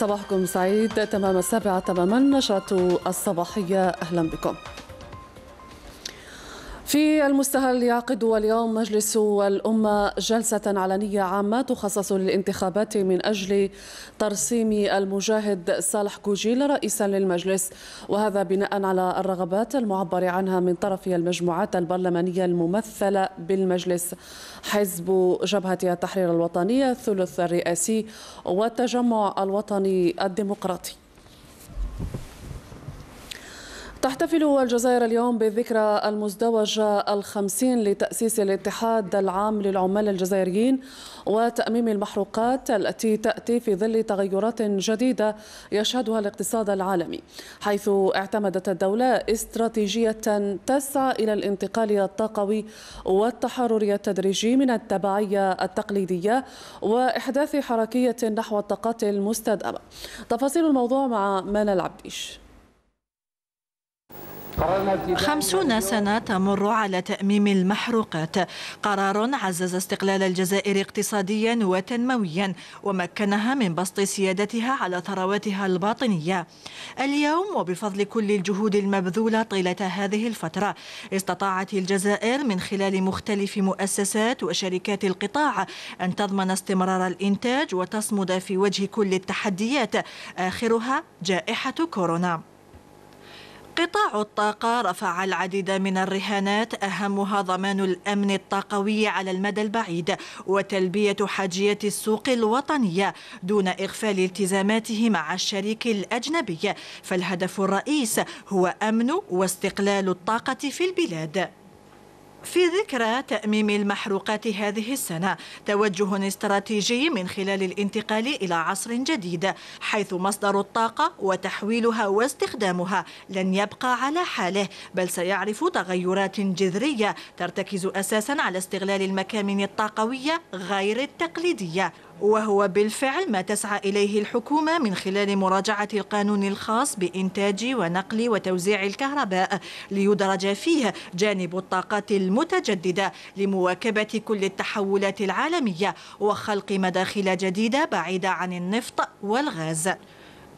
صباحكم سعيد تمام السابعة تماما نشرة الصباحية أهلا بكم في المستهل يعقد اليوم مجلس الأمة جلسة علنية عامة تخصص للانتخابات من أجل ترسيم المجاهد صالح كوجيل رئيسا للمجلس وهذا بناء على الرغبات المعبر عنها من طرف المجموعات البرلمانية الممثلة بالمجلس حزب جبهة التحرير الوطنية الثلث الرئاسي والتجمع الوطني الديمقراطي تحتفل الجزائر اليوم بالذكرى المزدوجة الخمسين لتأسيس الاتحاد العام للعمال الجزائريين وتأميم المحروقات التي تأتي في ظل تغيرات جديدة يشهدها الاقتصاد العالمي حيث اعتمدت الدولة استراتيجية تسعى إلى الانتقال الطاقوي والتحرر التدريجي من التبعية التقليدية وإحداث حركية نحو الطاقات المستدامة تفاصيل الموضوع مع منى العبديش خمسون سنة تمر على تأميم المحروقات قرار عزز استقلال الجزائر اقتصاديا وتنمويا ومكنها من بسط سيادتها على ثرواتها الباطنية اليوم وبفضل كل الجهود المبذولة طيلة هذه الفترة استطاعت الجزائر من خلال مختلف مؤسسات وشركات القطاع أن تضمن استمرار الإنتاج وتصمد في وجه كل التحديات آخرها جائحة كورونا قطاع الطاقة رفع العديد من الرهانات أهمها ضمان الأمن الطاقوي على المدى البعيد وتلبية حاجية السوق الوطنية دون إغفال التزاماته مع الشريك الأجنبي فالهدف الرئيس هو أمن واستقلال الطاقة في البلاد في ذكرى تأميم المحروقات هذه السنة توجه استراتيجي من خلال الانتقال إلى عصر جديد حيث مصدر الطاقة وتحويلها واستخدامها لن يبقى على حاله بل سيعرف تغيرات جذرية ترتكز أساسا على استغلال المكامن الطاقوية غير التقليدية وهو بالفعل ما تسعى إليه الحكومة من خلال مراجعة القانون الخاص بإنتاج ونقل وتوزيع الكهرباء ليدرج فيه جانب الطاقات المتجددة لمواكبة كل التحولات العالمية وخلق مداخل جديدة بعيدة عن النفط والغاز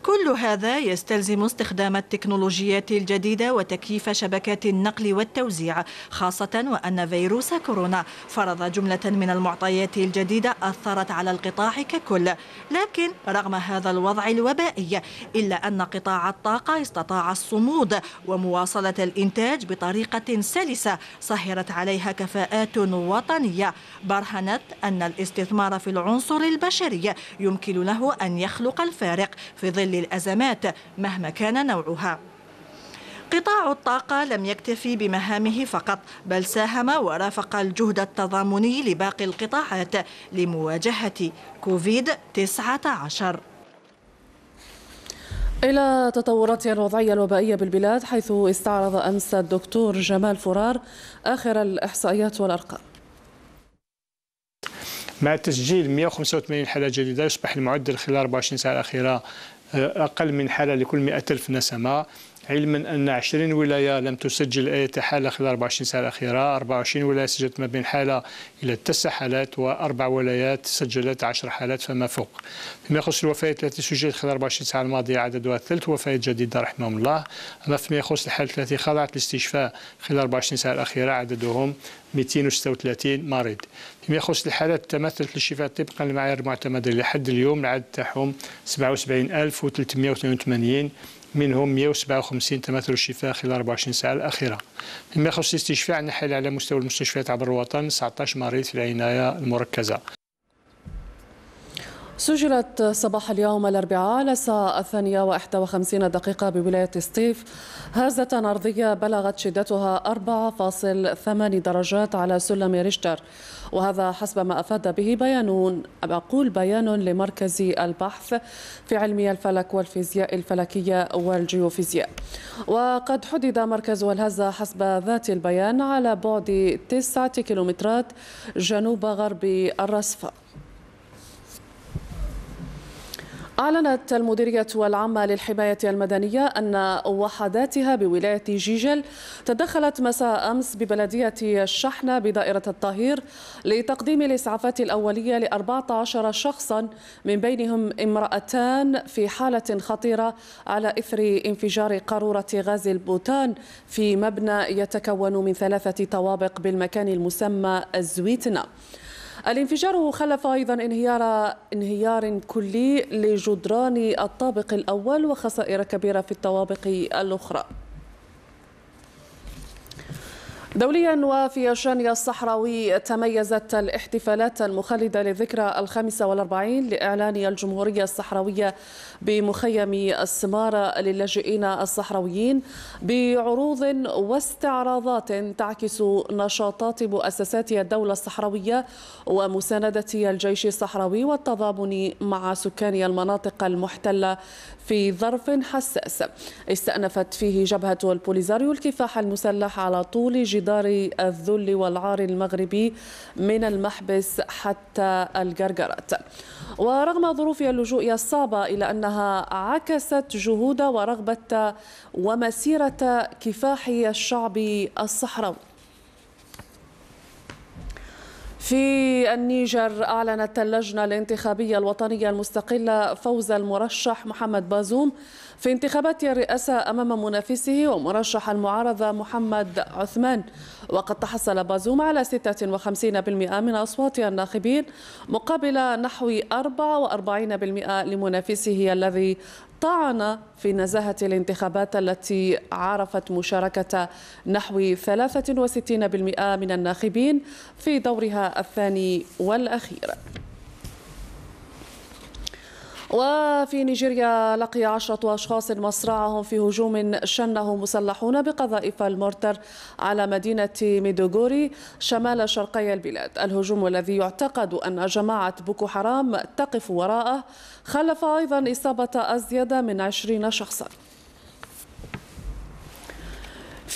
كل هذا يستلزم استخدام التكنولوجيات الجديدة وتكييف شبكات النقل والتوزيع خاصة وأن فيروس كورونا فرض جملة من المعطيات الجديدة أثرت على القطاع ككل لكن رغم هذا الوضع الوبائي إلا أن قطاع الطاقة استطاع الصمود ومواصلة الإنتاج بطريقة سلسة سهرت عليها كفاءات وطنية برهنت أن الاستثمار في العنصر البشري يمكن له أن يخلق الفارق في ظل للأزمات مهما كان نوعها قطاع الطاقة لم يكتفي بمهامه فقط بل ساهم ورافق الجهد التضامني لباقي القطاعات لمواجهة كوفيد 19 إلى تطورات الوضعية الوبائية بالبلاد حيث استعرض أمس الدكتور جمال فرار آخر الإحصائيات والأرقام مع تسجيل 185 حالة جديدة يصبح المعدل خلال 24 ساعة الأخيرة آه، أقل من حالة لكل 100 ألف نسمة علما أن 20 ولاية لم تسجل أي حالة خلال 24 ساعة الأخيرة 24 ولاية سجلت ما بين حالة إلى تسع حالات وأربع ولايات سجلت 10 حالات فما فوق فيما يخص الوفيات التي سجلت خلال 24 ساعة الماضية عددها ثلاث وفيات جديدة رحمهم الله أما فيما يخص الحالات التي خضعت للاستشفاء خلال 24 ساعة الأخيرة عددهم 236 مريض فيما يخص الحالات تمثلت الشفاء طبقا للمعايير المعتمدة لحد اليوم العدد تاعهم 77382 منهم 157 تماثل الشفاء خلال 24 ساعة الأخيرة فيما يخص الاستشفاء نحل على مستوى المستشفيات عبر الوطن 19 مريض في العناية المركزة سجلت صباح اليوم الأربعاء الساعة الثانية وإحدى وخمسين دقيقة بولاية ستيف هزة أرضية بلغت شدتها 4.8 درجات على سلم ريشتر وهذا حسب ما أفاد به بيان أقول بيان لمركز البحث في علمي الفلك والفيزياء الفلكية والجيوفيزياء وقد حدد مركز الهزة حسب ذات البيان على بعد تسعة كيلومترات جنوب غرب الرصفة أعلنت المديرية العامة للحماية المدنية أن وحداتها بولاية جيجل تدخلت مساء أمس ببلدية الشحنة بدائرة الطهير لتقديم الإسعافات الأولية ل 14 شخصا من بينهم امرأتان في حالة خطيرة على إثر انفجار قارورة غاز البوتان في مبنى يتكون من ثلاثة طوابق بالمكان المسمى الزويتنا. الانفجار خلف أيضا انهيار انهيار كلي لجدران الطابق الأول وخسائر كبيرة في الطوابق الأخرى دوليا وفي شانيا الصحراوي تميزت الاحتفالات المخلدة للذكرى الخامسة والأربعين لإعلان الجمهورية الصحراوية بمخيم السمارة للاجئين الصحراويين بعروض واستعراضات تعكس نشاطات مؤسسات الدولة الصحراوية ومساندة الجيش الصحراوي والتضامن مع سكان المناطق المحتلة في ظرف حساس استأنفت فيه جبهة البوليزاريو الكفاح المسلح على طول جديد جدار الذل والعار المغربي من المحبس حتى الجرجرات ورغم ظروف اللجوء الصعبة إلا أنها عكست جهود ورغبة ومسيرة كفاح الشعب الصحراوي في النيجر أعلنت اللجنة الانتخابية الوطنية المستقلة فوز المرشح محمد بازوم في انتخابات الرئاسة أمام منافسه ومرشح المعارضة محمد عثمان وقد تحصل بازوم على 56% من أصوات الناخبين مقابل نحو 44% لمنافسه الذي طعن في نزاهة الانتخابات التي عرفت مشاركة نحو 63% من الناخبين في دورها الثاني والأخير وفي نيجيريا لقي عشرة أشخاص مصرعهم في هجوم شنه مسلحون بقذائف المرتر على مدينة ميدوغوري شمال شرقي البلاد الهجوم الذي يعتقد أن جماعة بوكو حرام تقف وراءه خلف أيضا إصابة أزيد من عشرين شخصاً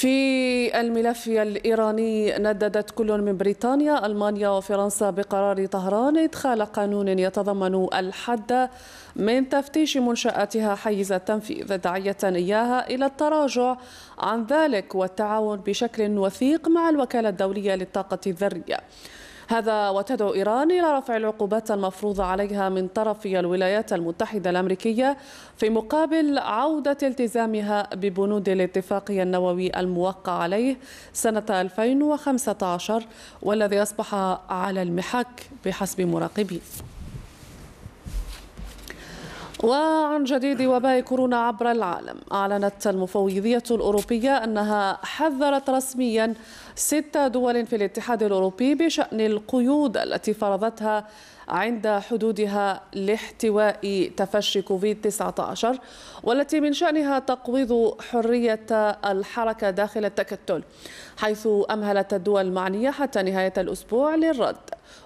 في الملف الإيراني نددت كل من بريطانيا ألمانيا وفرنسا بقرار طهران إدخال قانون يتضمن الحد من تفتيش منشآتها حيز التنفيذ داعية إياها إلى التراجع عن ذلك والتعاون بشكل وثيق مع الوكالة الدولية للطاقة الذرية هذا وتدعو إيران إلى رفع العقوبات المفروضة عليها من طرف الولايات المتحدة الأمريكية في مقابل عودة التزامها ببنود الاتفاق النووي الموقع عليه سنة 2015 والذي أصبح على المحك بحسب مراقبين وعن جديد وباء كورونا عبر العالم أعلنت المفوضية الأوروبية أنها حذرت رسميا ست دول في الاتحاد الأوروبي بشأن القيود التي فرضتها عند حدودها لاحتواء تفشي كوفيد 19 والتي من شأنها تقويض حرية الحركة داخل التكتل حيث أمهلت الدول المعنية حتى نهاية الأسبوع للرد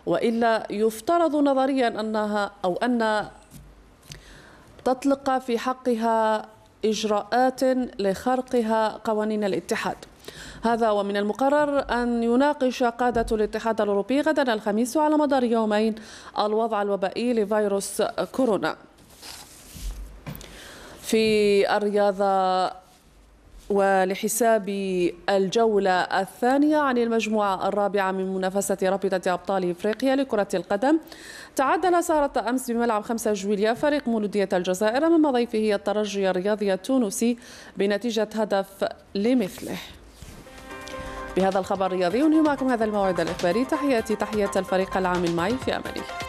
وإلا يفترض نظريا أنها أو أن تطلق في حقها إجراءات لخرقها قوانين الاتحاد هذا ومن المقرر أن يناقش قادة الاتحاد الأوروبي غدا الخميس على مدار يومين الوضع الوبائي لفيروس كورونا في الرياضة ولحساب الجولة الثانية عن المجموعة الرابعة من منافسة رابطة أبطال إفريقيا لكرة القدم تعادل سهرة أمس بملعب 5 جويليا فريق مولودية الجزائر أمام ضيفه الترجي الرياضي التونسي بنتيجة هدف لمثله بهذا الخبر الرياضي ينهي معكم هذا الموعد الإخباري تحياتي تحية الفريق العامل معي في أمله